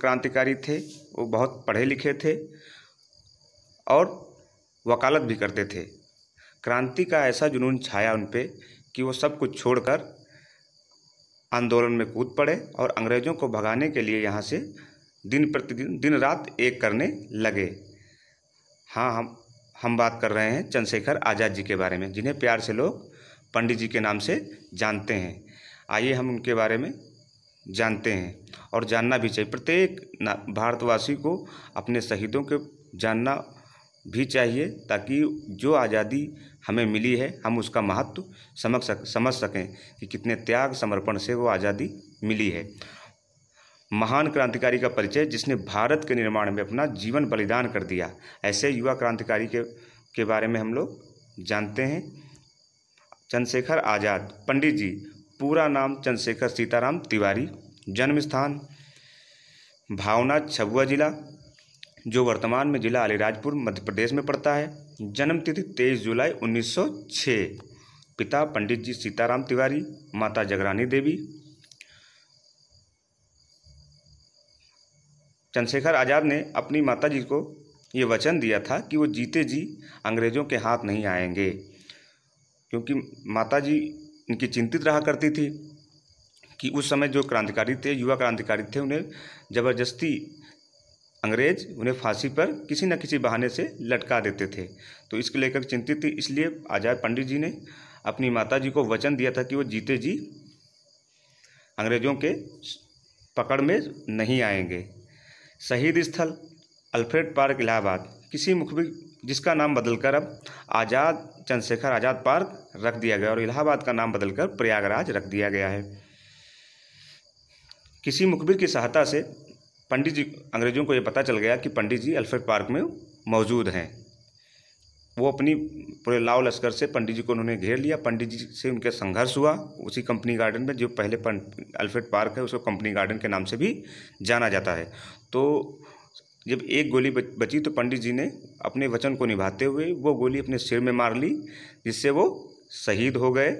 क्रांतिकारी थे वो बहुत पढ़े लिखे थे और वकालत भी करते थे क्रांति का ऐसा जुनून छाया उन पर कि वो सब कुछ छोड़कर आंदोलन में कूद पड़े और अंग्रेज़ों को भगाने के लिए यहाँ से दिन प्रतिदिन दिन रात एक करने लगे हाँ हम हम बात कर रहे हैं चंद्रशेखर आज़ाद जी के बारे में जिन्हें प्यार से लोग पंडित जी के नाम से जानते हैं आइए हम उनके बारे में जानते हैं और जानना भी चाहिए प्रत्येक भारतवासी को अपने शहीदों के जानना भी चाहिए ताकि जो आज़ादी हमें मिली है हम उसका महत्व समझ सक समझ सकें कि कितने त्याग समर्पण से वो आज़ादी मिली है महान क्रांतिकारी का परिचय जिसने भारत के निर्माण में अपना जीवन बलिदान कर दिया ऐसे युवा क्रांतिकारी के के बारे में हम लोग जानते हैं चंद्रशेखर आज़ाद पंडित जी पूरा नाम चंद्रशेखर सीताराम तिवारी जन्म स्थान भावना छबुआ जिला जो वर्तमान में जिला अलीराजपुर मध्य प्रदेश में पड़ता है जन्म तिथि तेईस जुलाई 1906 पिता पंडित जी सीताराम तिवारी माता जगरानी देवी चंद्रशेखर आज़ाद ने अपनी माता जी को ये वचन दिया था कि वो जीते जी अंग्रेज़ों के हाथ नहीं आएंगे क्योंकि माता जी इनकी चिंतित रहा करती थी कि उस समय जो क्रांतिकारी थे युवा क्रांतिकारी थे उन्हें ज़बरदस्ती अंग्रेज उन्हें फांसी पर किसी न किसी बहाने से लटका देते थे तो इसके लेकर चिंतित थी इसलिए आज़ाद पंडित जी ने अपनी माता जी को वचन दिया था कि वो जीते जी अंग्रेज़ों के पकड़ में नहीं आएंगे शहीद स्थल अल्फ्रेड पार्क इलाहाबाद किसी मुखबिर जिसका नाम बदलकर अब आज़ाद चंद्रशेखर आज़ाद पार्क रख दिया गया और इलाहाबाद का नाम बदलकर प्रयागराज रख दिया गया है किसी मुखबिर की सहायता से पंडित जी अंग्रेज़ों को ये पता चल गया कि पंडित जी अल्फ्रेड पार्क में मौजूद हैं वो अपनी पूरे लाव लश्कर से पंडित जी को उन्होंने घेर लिया पंडित जी से उनका संघर्ष हुआ उसी कंपनी गार्डन में जो पहले अल्फ्रेड पार्क है उसको कंपनी गार्डन के नाम से भी जाना जाता है तो जब एक गोली बची तो पंडित जी ने अपने वचन को निभाते हुए वो गोली अपने सिर में मार ली जिससे वो शहीद हो गए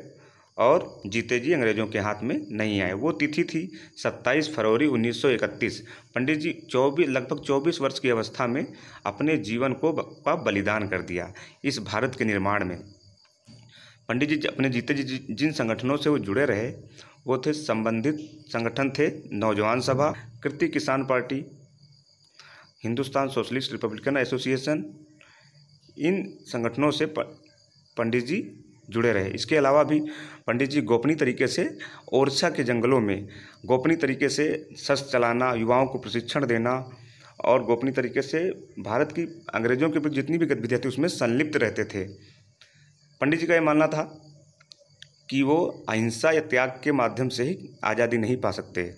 और जीते जी अंग्रेज़ों के हाथ में नहीं आए वो तिथि थी 27 फरवरी 1931 पंडित जी चौबीस लगभग 24 वर्ष की अवस्था में अपने जीवन को का बलिदान कर दिया इस भारत के निर्माण में पंडित जी अपने जीते जी जिन संगठनों से वो जुड़े रहे वो थे संबंधित संगठन थे नौजवान Sabha Kirti Kisan party Hindustan socialist republican association इन संगठनों से पंडित जी जुड़े रहे इसके अलावा भी पंडित जी गोपनीय तरीके से ओरछा के जंगलों में गोपनीय तरीके से शस्त्र चलाना युवाओं को प्रशिक्षण देना और गोपनीय तरीके से भारत की अंग्रेजों के प्रति जितनी भी गतिविधियाँ थी उसमें संलिप्त रहते थे पंडित जी का ये मानना था कि वो अहिंसा या त्याग के माध्यम से ही आज़ादी नहीं पा सकते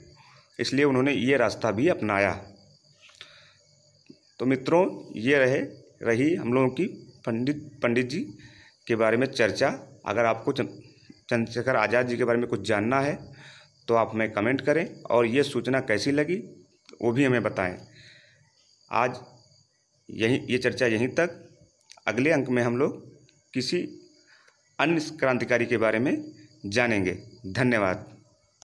इसलिए उन्होंने ये रास्ता भी अपनाया तो मित्रों ये रहे रही हम लोगों की पंडित पंडित जी के बारे में चर्चा अगर आपको चंद्रशेखर आज़ाद जी के बारे में कुछ जानना है तो आप हमें कमेंट करें और ये सूचना कैसी लगी वो भी हमें बताएं आज यही ये चर्चा यहीं तक अगले अंक में हम लोग किसी अन्य क्रांतिकारी के बारे में जानेंगे धन्यवाद